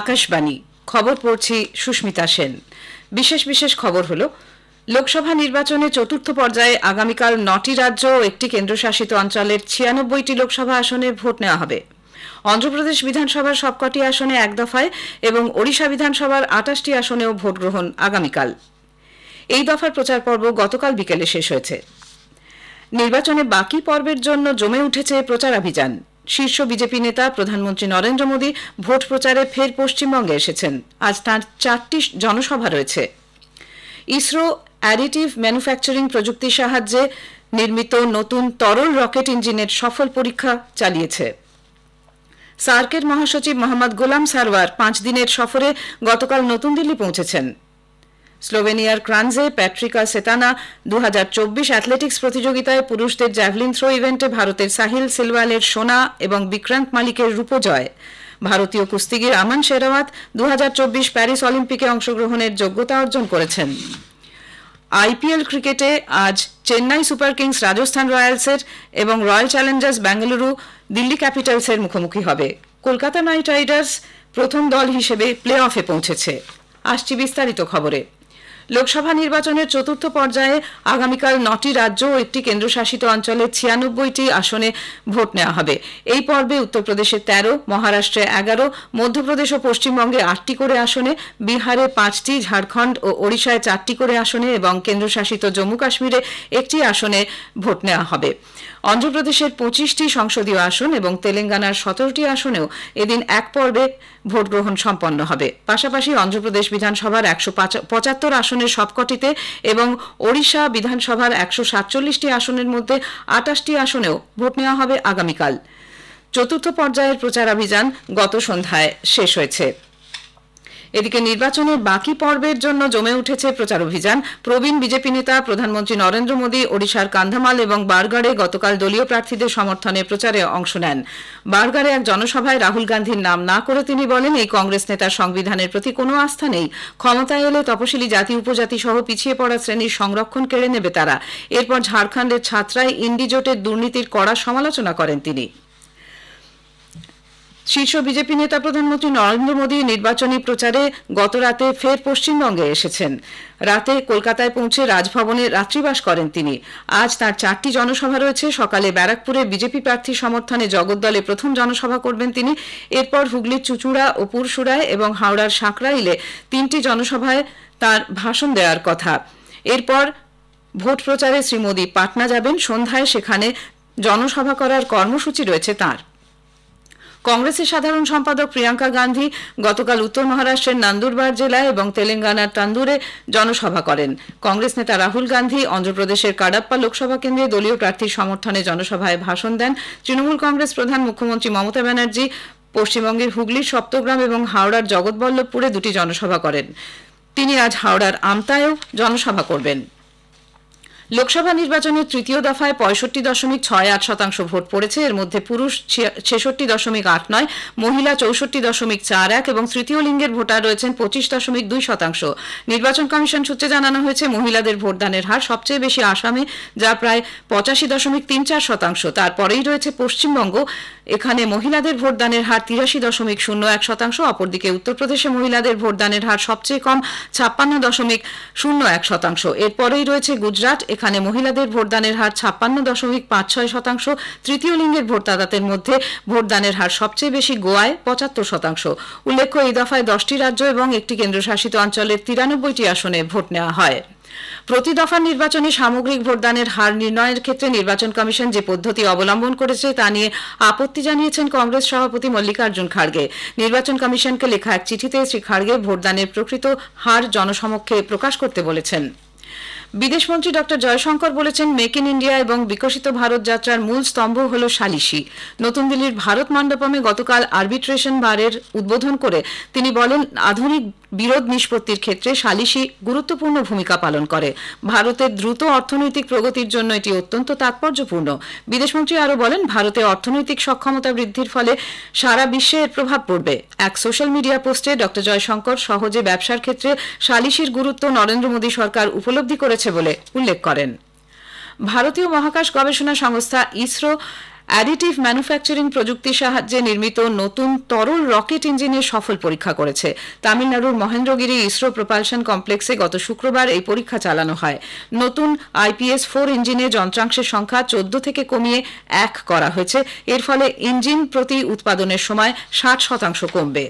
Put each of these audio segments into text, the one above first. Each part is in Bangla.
আকাশবাণী খবর পড়ছি সুস্মিতা সেন বিশেষ বিশেষ খবর হলো লোকসভা নির্বাচনে চতুর্থ পর্যায়ে আগামীকাল নটি রাজ্য ও একটি কেন্দ্রশাসিত অঞ্চলের ছিয়ানব্বইটি লোকসভা আসনে ভোট নেওয়া হবে অন্ধ্রপ্রদেশ বিধানসভার সবকটি আসনে এক দফায় এবং ওড়িশা বিধানসভার আটাশটি আসনেও ভোট গ্রহণ আগামীকাল এই দফার প্রচার পর্ব গতকাল বিকেলে শেষ হয়েছে নির্বাচনে বাকি পর্বের জন্য জমে উঠেছে প্রচারাভিযান শীর্ষ বিজেপি নেতা প্রধানমন্ত্রী নরেন্দ্র মোদী ভোট প্রচারে ফের পশ্চিমবঙ্গে এসেছেন আজ তাঁর চারটি জনসভা রয়েছে ইসরো অ্যাডিটিভ ম্যানুফ্যাকচারিং প্রযুক্তির সাহায্যে নির্মিত নতুন তরল রকেট ইঞ্জিনের সফল পরীক্ষা চালিয়েছে সার্কের মহাসচিব মোহাম্মদ গোলাম সারওয়ার পাঁচ দিনের সফরে গতকাল নতুন দিল্লি পৌঁছেছেন স্লোভেনিয়ার ক্রানজে প্যাট্রিকা সেতানা দু অ্যাথলেটিক্স প্রতিযোগিতায় পুরুষদের জ্যাভলিন থ্রো ইভেন্টে ভারতের সাহিল সিলওয়ালের সোনা এবং বিক্রান্ত মালিকের রূপজয় ভারতীয় কুস্তিগির আমান শেরাওয়াত দু প্যারিস অলিম্পিকে অংশগ্রহণের যোগ্যতা অর্জন করেছেন আইপিএল ক্রিকেটে আজ চেন্নাই সুপার কিংস রাজস্থান রয়্যালসের এবং রয়্যাল চ্যালেঞ্জার্স বেঙ্গালুরু দিল্লি ক্যাপিটালসের মুখোমুখি হবে কলকাতা নাইট রাইডার্স প্রথম দল হিসেবে প্লে অফে পৌঁছেছে আসছি বিস্তারিত খবরে লোকসভা নির্বাচনের চতুর্থ পর্যায়ে আগামীকাল নটি রাজ্য ও একটি কেন্দ্রশাসিত অঞ্চলে ছিয়ানব্বইটি আসনে ভোট নেওয়া হবে এই পর্বে উত্তরপ্রদেশে তেরো মহারাষ্ট্রে এগারো মধ্যপ্রদেশ ও পশ্চিমবঙ্গে আটটি করে আসনে বিহারে পাঁচটি ঝাড়খণ্ড ও ওড়িশায় চারটি করে আসনে এবং কেন্দ্রশাসিত জম্মু কাশ্মীরে একটি আসনে ভোট নেওয়া হবে অন্ধ্রপ্রদেশের পঁচিশটি সংসদীয় আসন এবং তেলেঙ্গানার সতেরোটি আসনেও এদিন এক পর্বে ভোট গ্রহণ সম্পন্ন হবে পাশাপাশি অন্ধ্রপ্রদেশ বিধানসভার একশো পঁচাত্তর আসনে আসনের সবকটিতে এবং ওড়িশা বিধানসভার একশো সাতচল্লিশটি আসনের মধ্যে আটাশটি আসনেও ভোট নেওয়া হবে আগামীকাল চতুর্থ পর্যায়ের প্রচারাভিযান গত সন্ধ্যায় শেষ হয়েছে এদিকে নির্বাচনের বাকি পর্বের জন্য জমে উঠেছে প্রচার অভিযান প্রবীণ বিজেপি নেতা প্রধানমন্ত্রী নরেন্দ্র মোদী ওড়িশার কান্ধামাল এবং বারগাড়ে গতকাল দলীয় প্রার্থীদের সমর্থনে প্রচারে অংশ নেন বারগাড়ে এক জনসভায় রাহুল গান্ধীর নাম না করে তিনি বলেন এই কংগ্রেস নেতার সংবিধানের প্রতি কোনো আস্থা নেই ক্ষমতায় এলে তপশিলি জাতি উপজাতি সহ পিছিয়ে পড়া শ্রেণীর সংরক্ষণ কেড়ে নেবে তারা এরপর ঝাড়খণ্ডের ছাত্রায় ইন্ডিজোটের দুর্নীতির কড়া সমালোচনা করেন তিনি শীর্ষ বিজেপি নেতা প্রধানমন্ত্রী নরেন্দ্র মোদী নির্বাচনী প্রচারে গতরাতে ফের পশ্চিমবঙ্গে এসেছেন রাতে কলকাতায় পৌঁছে রাজভবনে রাত্রিবাস করেন তিনি আজ তার চারটি জনসভা রয়েছে সকালে ব্যারাকপুরে বিজেপি প্রার্থী সমর্থনে জগদ্দলে প্রথম জনসভা করবেন তিনি এরপর হুগলির চুচুড়া ও পুরসুড়ায় এবং হাওড়ার সাঁকরাইলে তিনটি জনসভায় তার ভাষণ দেওয়ার কথা এরপর ভোট প্রচারে শ্রী মোদী পাটনা যাবেন সন্ধ্যায় সেখানে জনসভা করার কর্মসূচি রয়েছে তাঁর কংগ্রেসের সাধারণ সম্পাদক প্রিয়াঙ্কা গান্ধী গতকাল উত্তর মহারাষ্ট্রের নান্দুরবার জেলায় এবং তেলেঙ্গানার তান্দুরে জনসভা করেন কংগ্রেস নেতা রাহুল গান্ধী অন্ধ্রপ্রদেশের কাডাপ্পা লোকসভা কেন্দ্রে দলীয় প্রার্থীর সমর্থনে জনসভায় ভাষণ দেন তৃণমূল কংগ্রেস প্রধান মুখ্যমন্ত্রী মমতা ব্যানার্জি পশ্চিমবঙ্গের হুগলির সপ্তগ্রাম এবং হাওড়ার জগৎবল্লভপুরে দুটি জনসভা করেন তিনি আজ হাওড়ার আমতায়ও জনসভা করবেন লোকসভা নির্বাচনের তৃতীয় দফায় পঁয়ষট্টি দশমিক ছয় আট শতাংশ ভোট পড়েছে এর মধ্যে পুরুষ ছেষট্টি দশমিক আট নয় মহিলা চৌষট্টি দশমিক চার এক এবং তৃতীয় লিঙ্গের ভোটার রয়েছেন পঁচিশ দশমিক দুই শতাংশ নির্বাচন কমিশন সূত্রে জানানো হয়েছে মহিলাদের ভোটদানের হার সবচেয়ে বেশি আসামে যা প্রায় পঁচাশি দশমিক তিন চার শতাংশ তারপরেই রয়েছে পশ্চিমবঙ্গ এখানে মহিলাদের ভোটদানের হার তিরাশি দশমিক শূন্য এক শতাংশ অপরদিকে উত্তরপ্রদেশে মহিলাদের ভোটদানের হার সবচেয়ে কম ছাপ্পান্ন দশমিক শূন্য এক শতাংশ এরপরেই রয়েছে গুজরাট যেখানে মহিলাদের ভোটদানের হার ছাপ্পান্ন দশমিক পাঁচ ছয় শতাংশ তৃতীয় লিঙ্গের ভোটদাতাদের মধ্যে ভোটদানের হার সবচেয়ে বেশি গোয়ায় পঁচাত্তর শতাংশ উল্লেখ্য এই দফায় দশটি রাজ্য এবং একটি কেন্দ্রশাসিত অঞ্চলের তিরানব্বইটি আসনে ভোট নেওয়া হয় প্রতি দফার নির্বাচনে সামগ্রিক ভোটদানের হার নির্ণয়ের ক্ষেত্রে নির্বাচন কমিশন যে পদ্ধতি অবলম্বন করেছে তা নিয়ে আপত্তি জানিয়েছেন কংগ্রেস সভাপতি মল্লিকার্জুন খাড়গে নির্বাচন কমিশনকে লেখা এক চিঠিতে শ্রী খাড়গে ভোটদানের প্রকৃত হার জনসমক্ষে প্রকাশ করতে বলেছেন বিদেশমন্ত্রী ডক্টর জয়শঙ্কর বলেছেন মেক ইন ইন্ডিয়া এবং বিকশিত ভারত যাত্রার মূল স্তম্ভ হল সালিসি নতুন দিল্লির ভারত মণ্ডপমে গতকাল আরবিট্রেশন বারের উদ্বোধন করে তিনি বলেন আধুনিক বিরোধ নিষ্পত্তির ক্ষেত্রে সালিশি গুরুত্বপূর্ণ ভূমিকা পালন করে ভারতের দ্রুত অর্থনৈতিক প্রগতির জন্য এটি অত্যন্ত তাৎপর্যপূর্ণ বিদেশমন্ত্রী আরও বলেন ভারতে অর্থনৈতিক সক্ষমতা বৃদ্ধির ফলে সারা বিশ্বে এর প্রভাব পড়বে এক সোশ্যাল মিডিয়া পোস্টে ড জয়শঙ্কর সহজে ব্যবসার ক্ষেত্রে সালিশির গুরুত্ব নরেন্দ্র মোদী সরকার উপলব্ধি করেছে বলে উল্লেখ করেন ভারতীয় মহাকাশ গবেষণা সংস্থা ইসরো অ্যাডিটিভ ম্যানুফ্যাকচারিং প্রযুক্তির সাহায্যে নির্মিত নতুন তরল রকেট ইঞ্জিনের সফল পরীক্ষা করেছে তামিলনাড়ুর মহেন্দ্রগিরি ইসরো প্রোপালশন কমপ্লেক্সে গত শুক্রবার এই পরীক্ষা চালানো হয় নতুন আইপিএস ফোর ইঞ্জিনে যন্ত্রাংশের সংখ্যা চোদ্দ থেকে কমিয়ে এক করা হয়েছে এর ফলে ইঞ্জিন প্রতি উৎপাদনের সময় ষাট শতাংশ কমবে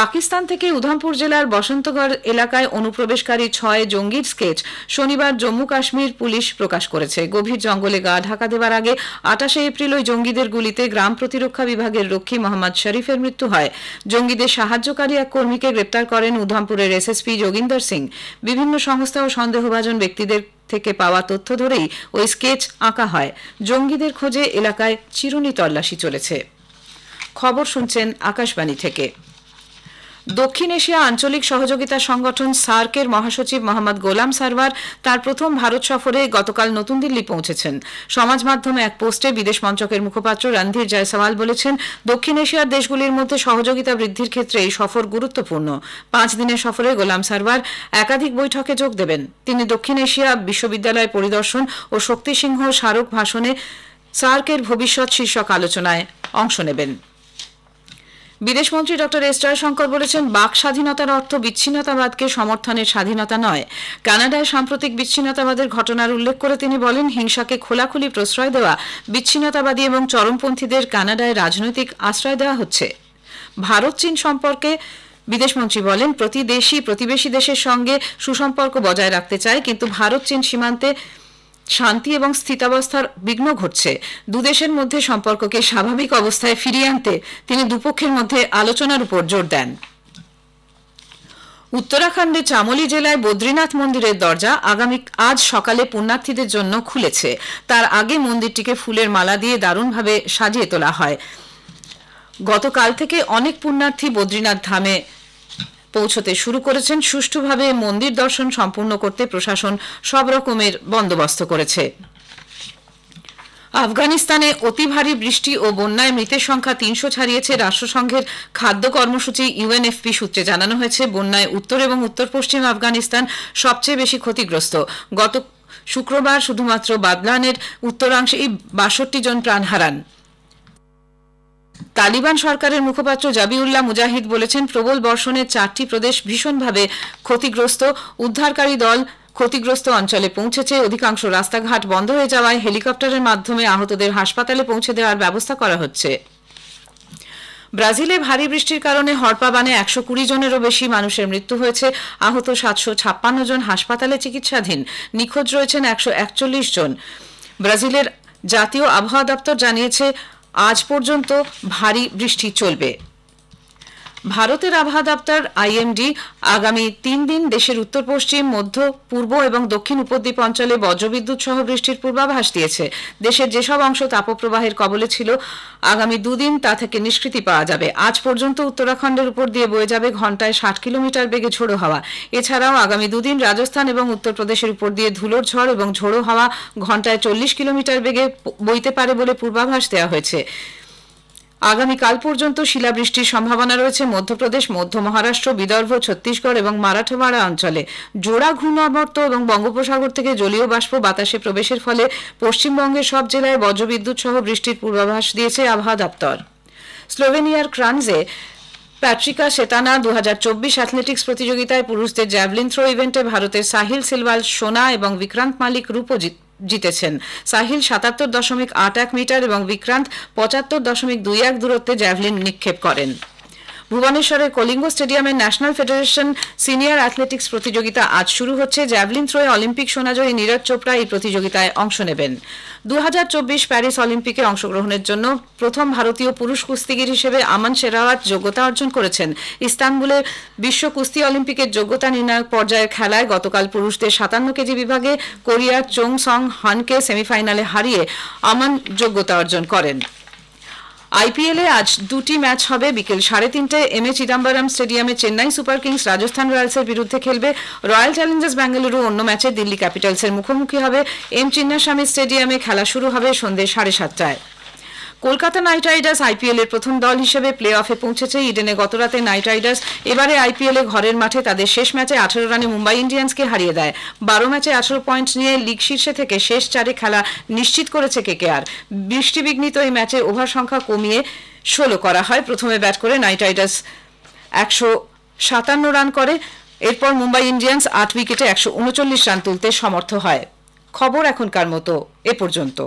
পাকিস্তান থেকে উধামপুর জেলার বসন্তগড় এলাকায় অনুপ্রবেশকারী ছয় জঙ্গির স্কেচ শনিবার জম্মু কাশ্মীর পুলিশ প্রকাশ করেছে গভীর জঙ্গলে গা ঢাকা দেবার আগে আটাশে এপ্রিল ওই জঙ্গিদের গুলিতে গ্রাম প্রতিরক্ষা বিভাগের রক্ষী মোহাম্মদ শরীফের মৃত্যু হয় জঙ্গিদের সাহায্যকারী এক কর্মীকে গ্রেপ্তার করেন উধামপুরের এসএসপি যোগিন্দর সিং বিভিন্ন সংস্থা ও সন্দেহভাজন ব্যক্তিদের থেকে পাওয়া তথ্য ধরেই ওই স্কেচ আঁকা হয় জঙ্গিদের খোঁজে এলাকায় চিরুনি তল্লাশি চলেছে খবর শুনছেন আকাশবাণী থেকে দক্ষিণ এশিয়া আঞ্চলিক সহযোগিতা সংগঠন সার্কের মহাসচিব মোহাম্মদ গোলাম সারওয়ার তার প্রথম ভারত সফরে গতকাল নতুন দিল্লি পৌঁছেছেন সমাজ মাধ্যমে এক পোস্টে বিদেশ মন্ত্রকের মুখপাত্র রণধীর জয়সওয়াল বলেছেন দক্ষিণ এশিয়ার দেশগুলির মধ্যে সহযোগিতা বৃদ্ধির ক্ষেত্রে এই সফর গুরুত্বপূর্ণ পাঁচ দিনের সফরে গোলাম সারওয়ার একাধিক বৈঠকে যোগ দেবেন তিনি দক্ষিণ এশিয়া বিশ্ববিদ্যালয় পরিদর্শন ও শক্তি সিংহ স্মারক ভাষণে সার্কের ভবিষ্যৎ শীর্ষক আলোচনায় অংশ নেবেন বিদেশমন্ত্রী ডক্টর এস জয়শঙ্কর বলেছেন বাক স্বাধীনতার অর্থ বিচ্ছিন্নতাবাদকে সমর্থনের স্বাধীনতা নয় কানাডায় সাম্প্রতিক বিচ্ছিন্নতাবাদের ঘটনার উল্লেখ করে তিনি বলেন হিংসাকে খোলাখুলি প্রশ্রয় দেওয়া বিচ্ছিন্নতাবাদী এবং চরমপন্থীদের কানাডায় রাজনৈতিক আশ্রয় দেওয়া হচ্ছে ভারত চীন সম্পর্কে বিদেশমন্ত্রী বলেন প্রতিদেশী প্রতিবেশী দেশের সঙ্গে সুসম্পর্ক বজায় রাখতে চায় কিন্তু ভারত চীন সীমান্তে শান্তি এবং স্থিতাবস্থার বিঘ্ন ঘটছে দুদেশের মধ্যে সম্পর্ককে স্বাভাবিক অবস্থায় ফিরিয়ে আনতে তিনি দুপক্ষের মধ্যে আলোচনার উপর জোর দেন উত্তরাখণ্ডে চামলি জেলায় বদ্রীনাথ মন্দিরের দরজা আগামী আজ সকালে পুণ্যার্থীদের জন্য খুলেছে তার আগে মন্দিরটিকে ফুলের মালা দিয়ে দারুণভাবে সাজিয়ে তোলা হয় গতকাল থেকে অনেক পুণ্যার্থী বদ্রীনাথ ধামে পৌঁছতে শুরু করেছেন সুষ্ঠুভাবে মন্দির দর্শন সম্পূর্ণ করতে প্রশাসন সব রকমের বন্দোবস্ত করেছে আফগানিস্তানে অতি ভারী বৃষ্টি ও বন্যায় মৃতের সংখ্যা তিনশো ছাড়িয়েছে রাষ্ট্রসংঘের খাদ্য কর্মসূচি ইউএনএফপি সূত্রে জানানো হয়েছে বন্যায় উত্তর এবং উত্তর পশ্চিম আফগানিস্তান সবচেয়ে বেশি ক্ষতিগ্রস্ত গত শুক্রবার শুধুমাত্র বাদলানের উত্তরাংশে বাষট্টি জন প্রাণ হারান তালিবান সরকারের মুখপাত্র জাবিউল্লাহ মুজাহিদ বলেছেন প্রবল বর্ষণে চারটি প্রদেশ ভীষণভাবে ক্ষতিগ্রস্ত উদ্ধারকারী দল ক্ষতিগ্রস্ত অঞ্চলে পৌঁছেছে অধিকাংশ রাস্তাঘাট বন্ধ হয়ে যাওয়ায় হেলিকপ্টারের মাধ্যমে আহতদের হাসপাতালে পৌঁছে দেওয়ার ব্যবস্থা করা হচ্ছে ব্রাজিলে ভারী বৃষ্টির কারণে হরপা বানে একশো কুড়ি জনেরও বেশি মানুষের মৃত্যু হয়েছে আহত সাতশো ছাপ্পান্ন জন হাসপাতালে চিকিৎসাধীন নিখোঁজ রয়েছেন একশো একচল্লিশ জন ব্রাজিলের জাতীয় আবহাওয়া দপ্তর জানিয়েছে আজ পর্যন্ত ভারী বৃষ্টি চলবে ভারতের আবহাওয়া দপ্তর আইএমডি আগামী তিন দিন দেশের উত্তর পশ্চিম মধ্য পূর্ব এবং দক্ষিণ উপদ্বীপ অঞ্চলে বজ্রবিদ্যুৎ সহ বৃষ্টির পূর্বাভাস দিয়েছে দেশের যেসব অংশ তাপপ্রবাহের কবলে ছিল আগামী দুদিন তা থেকে নিষ্কৃতি পাওয়া যাবে আজ পর্যন্ত উত্তরাখণ্ডের উপর দিয়ে বয়ে যাবে ঘন্টায় ষাট কিলোমিটার বেগে ঝোড়ো হাওয়া এছাড়াও আগামী দুদিন রাজস্থান এবং উত্তরপ্রদেশের উপর দিয়ে ধুলোর ঝড় এবং ঝোড়ো হাওয়া ঘন্টায় চল্লিশ কিলোমিটার বেগে বইতে পারে বলে পূর্বাভাস দেওয়া হয়েছে আগামীকাল পর্যন্ত শিলাবৃষ্টির সম্ভাবনা রয়েছে মধ্যপ্রদেশ মধ্য মহারাষ্ট্র বিদর্ভ ছত্তিশগড় এবং মারাঠামারা অঞ্চলে জোড়া ঘূর্ণাবর্ত এবং বঙ্গোপসাগর থেকে জলীয় বাষ্প বাতাসে প্রবেশের ফলে পশ্চিমবঙ্গের সব জেলায় বজ্রবিদ্যুৎ সহ বৃষ্টির পূর্বাভাস দিয়েছে আবহাওয়া দপ্তর স্লোভেনিয়ার ক্রানজে প্যাট্রিকা সেতানা দু অ্যাথলেটিক্স প্রতিযোগিতায় পুরুষদের জ্যাভলিন থ্রো ইভেন্টে ভারতের সাহিল সিলভাল সোনা এবং বিক্রান্ত মালিক রূপজিত জিতেছেন সাহিল সাতাত্তর দশমিক আট এক মিটার এবং বিক্রান্ত পঁচাত্তর দশমিক দুই এক দূরত্বে জ্যাভলিন নিক্ষেপ করেন ভুবনেশ্বরের কলিঙ্গ স্টেডিয়ামে ন্যাশনাল ফেডারেশন সিনিয়র অ্যাথলেটিক্স প্রতিযোগিতা আজ শুরু হচ্ছে জ্যাভলিন থ্রোয়ে অলিম্পিক সোনাজয়ী নীরজ চোপড়া এই প্রতিযোগিতায় অংশ নেবেন দু প্যারিস অলিম্পিকে অংশগ্রহণের জন্য প্রথম ভারতীয় পুরুষ কুস্তিগির হিসেবে আমান শেরাওয়াত যোগ্যতা অর্জন করেছেন ইস্তানবুলে বিশ্ব কুস্তি অলিম্পিকের যোগ্যতা নির্ণায়ক পর্যায়ের খেলায় গতকাল পুরুষদের সাতান্ন কেজি বিভাগে কোরিয়ার চোং সং হানকে সেমিফাইনালে হারিয়ে আমান যোগ্যতা অর্জন করেন আইপিএলে আজ দুটি ম্যাচ হবে বিকেল সাড়ে তিনটায় এম এ চিদাম্বরম স্টেডিয়ামে চেন্নাই সুপার কিংস রাজস্থান রয়্যালসের বিরুদ্ধে খেলবে রয়্যাল চ্যালেঞ্জার্স বেঙ্গালুরু অন্য ম্যাচে দিল্লি ক্যাপিটালসের মুখোমুখি হবে এম চিন্নাস্বামী স্টেডিয়ামে খেলা শুরু হবে সন্ধ্যে সাড়ে সাতটায় কলকাতা নাইট রাইডার্স আইপিএল এর প্রথম দল হিসেবে প্লে অফে পৌঁছেছে ইডেনে গতরাতে নাইট রাইডার্স এবারে আইপিএল এ ঘরের মাঠে তাদের শেষ ম্যাচে আঠারো রানে মুম্বাই ইন্ডিয়ান্সকে হারিয়ে দেয় বারো ম্যাচে আঠারো পয়েন্ট নিয়ে লিগ শীর্ষে থেকে শেষ চারে খেলা নিশ্চিত করেছে কেকেআর বৃষ্টিবিঘ্নিত এই ম্যাচে ওভার সংখ্যা কমিয়ে ষোলো করা হয় প্রথমে ব্যাট করে নাইট রাইডার্স একশো সাতান্ন রান করে এরপর মুম্বাই ইন্ডিয়ান্স আট উইকেটে একশো উনচল্লিশ রান তুলতে সমর্থ হয় খবর এখনকার মতো এ পর্যন্ত